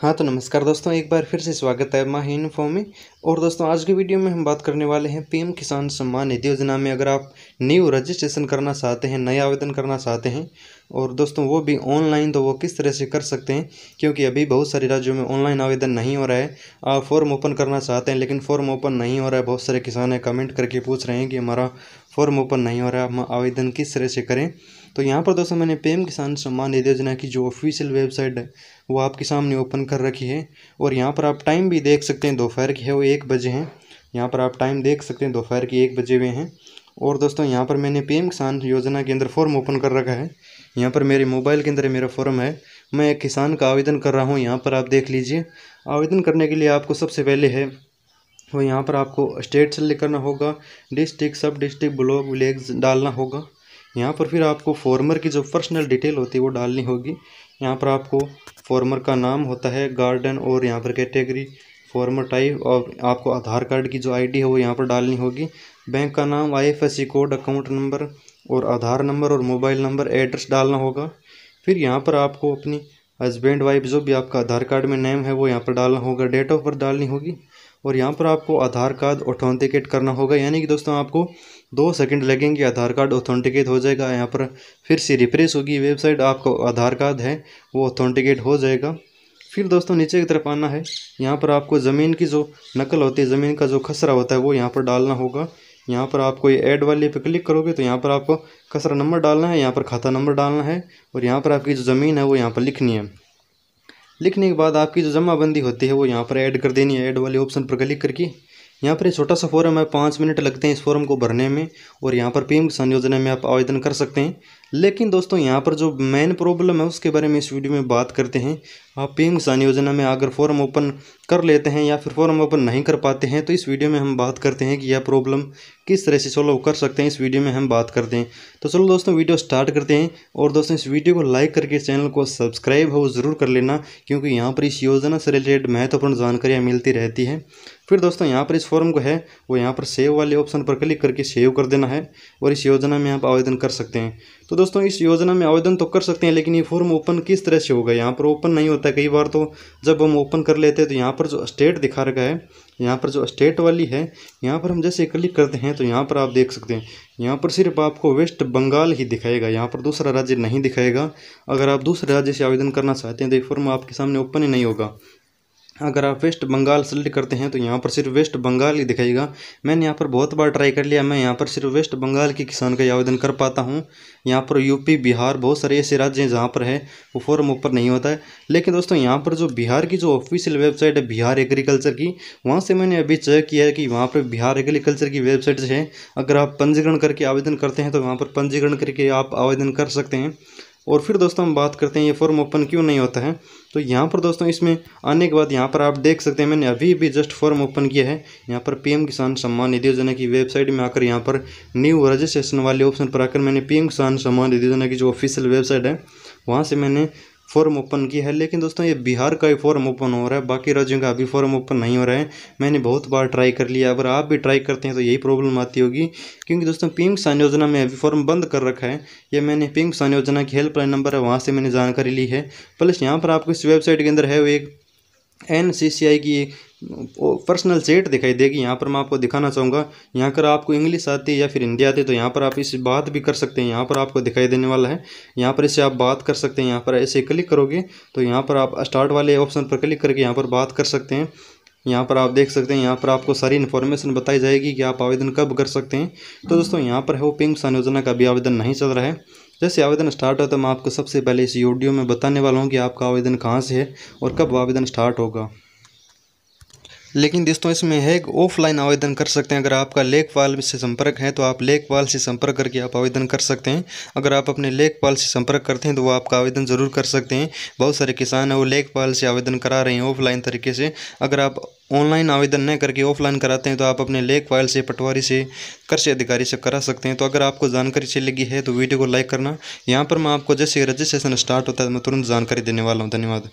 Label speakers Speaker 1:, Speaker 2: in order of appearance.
Speaker 1: हाँ तो नमस्कार दोस्तों एक बार फिर से स्वागत है माही इन्फो में और दोस्तों आज की वीडियो में हम बात करने वाले हैं पीएम किसान सम्मान निधि योजना में अगर आप न्यू रजिस्ट्रेशन करना चाहते हैं नया आवेदन करना चाहते हैं और दोस्तों वो भी ऑनलाइन तो वो किस तरह से कर सकते हैं क्योंकि अभी बहुत सारे राज्यों में ऑनलाइन आवेदन नहीं हो रहा है आप फॉर्म ओपन करना चाहते हैं लेकिन फॉर्म ओपन नहीं हो रहा है बहुत सारे किसान हैं कमेंट करके पूछ रहे हैं कि हमारा फॉर्म ओपन नहीं हो रहा है हम आवेदन किस तरह से करें तो यहाँ पर दोस्तों मैंने पीएम किसान सम्मान निधि योजना की जो ऑफिशियल वेबसाइट है वो आपके सामने ओपन कर रखी है और यहाँ पर आप टाइम भी देख सकते हैं दोपहर की है वो एक बजे हैं यहाँ पर आप टाइम देख सकते हैं दोपहर के एक बजे हुए हैं और दोस्तों यहाँ पर मैंने पीएम किसान योजना के अंदर फॉर्म ओपन कर रखा है यहाँ पर मेरे मोबाइल के अंदर मेरा फॉर्म है मैं एक किसान का आवेदन कर रहा हूँ यहाँ पर आप देख लीजिए आवेदन करने के लिए आपको सबसे पहले है वो यहाँ पर आपको स्टेट सेलेक्ट करना होगा डिस्ट्रिक्ट सब डिस्ट्रिक्ट ब्लॉक विलेज डालना होगा यहाँ पर फिर आपको फॉर्मर की जो पर्सनल डिटेल होती है वो डालनी होगी यहाँ पर आपको फॉर्मर का नाम होता है गार्डन और यहाँ पर कैटेगरी फॉर्मर टाइप और आपको आधार कार्ड की जो आईडी है वो यहाँ पर डालनी होगी बैंक का नाम आईएफएससी कोड अकाउंट नंबर और आधार नंबर और मोबाइल नंबर एड्रेस डालना होगा फिर यहाँ पर आपको अपनी हस्बैंड वाइफ जो भी आपका आधार कार्ड में नेम है वो यहाँ पर डालना होगा डेट ऑफ बर्थ डालनी होगी और यहाँ पर आपको आधार कार्ड ऑथेंटिकेट करना होगा यानी कि दोस्तों आपको दो सेकंड लगेंगे आधार कार्ड ऑथेंटिकेट हो जाएगा यहाँ पर फिर से रिप्रेस होगी वेबसाइट आपको आधार कार्ड है वो ऑथेंटिकेट हो जाएगा फिर दोस्तों नीचे की तरफ आना है यहाँ पर आपको ज़मीन की जो नकल होती है ज़मीन का जो खसरा होता है वो यहाँ पर डालना होगा यहाँ पर आपको ये ऐड वाले पे क्लिक करोगे तो यहाँ पर आपको खसरा नंबर डालना है यहाँ पर खाता नंबर डालना है और यहाँ पर आपकी जो ज़मीन है वो यहाँ पर लिखनी है लिखने के बाद आपकी जो जमाबंदी होती है वो यहाँ पर ऐड कर देनी है ऐड वाले ऑप्शन पर क्लिक करके यहाँ पर छोटा सा फॉर्म है पाँच मिनट लगते हैं इस फॉर्म को भरने में और यहाँ पर पीएम किसान योजना में आप आवेदन कर सकते हैं लेकिन दोस्तों यहाँ पर जो मेन प्रॉब्लम है उसके बारे में इस वीडियो में बात करते हैं आप पीएम किसान योजना में अगर फॉर्म ओपन कर लेते हैं या फिर फॉर्म ओपन नहीं कर पाते हैं तो इस वीडियो में हम बात करते हैं कि यह प्रॉब्लम किस तरह से सॉल्व कर सकते हैं इस वीडियो में हम बात करते हैं तो चलो दोस्तों वीडियो स्टार्ट करते हैं और दोस्तों इस वीडियो को लाइक करके चैनल को सब्सक्राइब हो ज़रूर कर लेना क्योंकि यहाँ पर इस योजना से रिलेटेड महत्वपूर्ण जानकारियाँ मिलती रहती है फिर दोस्तों यहाँ पर इस फॉर्म को है वो यहाँ पर सेव वाले ऑप्शन पर क्लिक करके सेव कर देना है और इस योजना में आप आवेदन कर सकते हैं तो दोस्तों इस योजना में आवेदन तो कर सकते हैं लेकिन ये फॉर्म ओपन किस तरह से होगा यहाँ पर ओपन नहीं होता कई बार तो जब हम ओपन कर लेते हैं तो यहाँ पर जो स्टेट दिखा रखा है यहाँ पर जो स्टेट वाली है यहाँ पर हम जैसे क्लिक करते हैं तो यहाँ पर आप देख सकते हैं यहाँ पर सिर्फ आपको वेस्ट बंगाल ही दिखाएगा यहाँ पर दूसरा राज्य नहीं दिखाएगा अगर आप दूसरे राज्य से आवेदन करना चाहते हैं तो ये फॉर्म आपके सामने ओपन ही नहीं होगा अगर आप वेस्ट बंगाल सेलेक्ट करते हैं तो यहाँ पर सिर्फ वेस्ट बंगाल ही दिखाएगा मैंने यहाँ पर बहुत बार ट्राई कर लिया मैं यहाँ पर सिर्फ वेस्ट बंगाल के किसान का आवेदन कर पाता हूँ यहाँ पर यूपी बिहार बहुत सारे ऐसे राज्य हैं जहाँ पर है वो फॉर्म ऊपर नहीं होता है लेकिन दोस्तों यहाँ पर जो बिहार की जो ऑफिशियल वेबसाइट है बिहार एग्रीकल्चर की वहाँ से मैंने अभी चेक किया है कि वहाँ पर बिहार एग्रीकल्चर की वेबसाइट है अगर आप पंजीकरण करके आवेदन करते हैं तो वहाँ पर पंजीकरण करके आप आवेदन कर सकते हैं और फिर दोस्तों हम बात करते हैं ये फॉर्म ओपन क्यों नहीं होता है तो यहाँ पर दोस्तों इसमें आने के बाद यहाँ पर आप देख सकते हैं मैंने अभी भी जस्ट फॉर्म ओपन किया है यहाँ पर पीएम किसान सम्मान निधि योजना की वेबसाइट में आकर यहाँ पर न्यू रजिस्ट्रेशन वाले ऑप्शन पर आकर मैंने पीएम किसान सम्मान निधि योजना की जो ऑफिशियल वेबसाइट है वहाँ से मैंने फॉर्म ओपन किया है लेकिन दोस्तों ये बिहार का ही फॉर्म ओपन हो रहा है बाकी राज्यों का अभी फॉर्म ओपन नहीं हो रहा है मैंने बहुत बार ट्राई कर लिया अगर आप भी ट्राई करते हैं तो यही प्रॉब्लम आती होगी क्योंकि दोस्तों पी एम किसान योजना में अभी फॉर्म बंद कर रखा है ये मैंने पिंक एम किसान योजना की हेल्पलाइन नंबर है वहाँ से मैंने जानकारी ली है प्लस यहाँ पर आपको इस वेबसाइट के अंदर है वो एक एन सी सी आई की पर्सनल सेट दिखाई देगी यहाँ पर मैं आपको दिखाना चाहूँगा यहाँ पर आपको इंग्लिश आती है या फिर हिंदी आती है तो यहाँ पर आप इस बात भी कर सकते हैं यहाँ पर आपको दिखाई देने वाला है यहाँ पर इससे आप बात कर सकते हैं यहाँ पर ऐसे क्लिक करोगे तो यहाँ पर आप स्टार्ट वाले ऑप्शन पर क्लिक करके यहाँ पर बात कर सकते हैं यहाँ पर आप देख सकते हैं यहाँ पर आपको सारी इन्फॉर्मेशन बताई जाएगी कि आप आवेदन कब कर सकते हैं तो दोस्तों यहाँ पर है वो पिंक सन योजना का भी आवेदन नहीं चल रहा है जैसे आवेदन स्टार्ट होता है मैं आपको सबसे पहले इस वीडियो में बताने वाला हूँ कि आपका आवेदन कहाँ से है और कब आवेदन स्टार्ट होगा लेकिन दोस्तों इसमें है कि ऑफलाइन आवेदन कर सकते हैं अगर आपका लेखपाल से संपर्क है तो आप लेखपाल से संपर्क करके आप आवेदन कर सकते हैं अगर आप अपने लेखपाल से संपर्क करते हैं तो वो आपका आवेदन ज़रूर कर सकते हैं बहुत सारे किसान हैं वो लेखपाल से आवेदन करा रहे हैं ऑफलाइन तरीके से अगर आप ऑनलाइन आवेदन नहीं करके ऑफलाइन कराते हैं तो आप अपने लेख पाल से पटवारी से कृषि अधिकारी से करा सकते हैं तो अगर आपको जानकारी अच्छी लगी है तो वीडियो को लाइक करना यहाँ पर मैं आपको जैसे रजिस्ट्रेशन स्टार्ट होता है मैं तुरंत जानकारी देने वाला हूँ धन्यवाद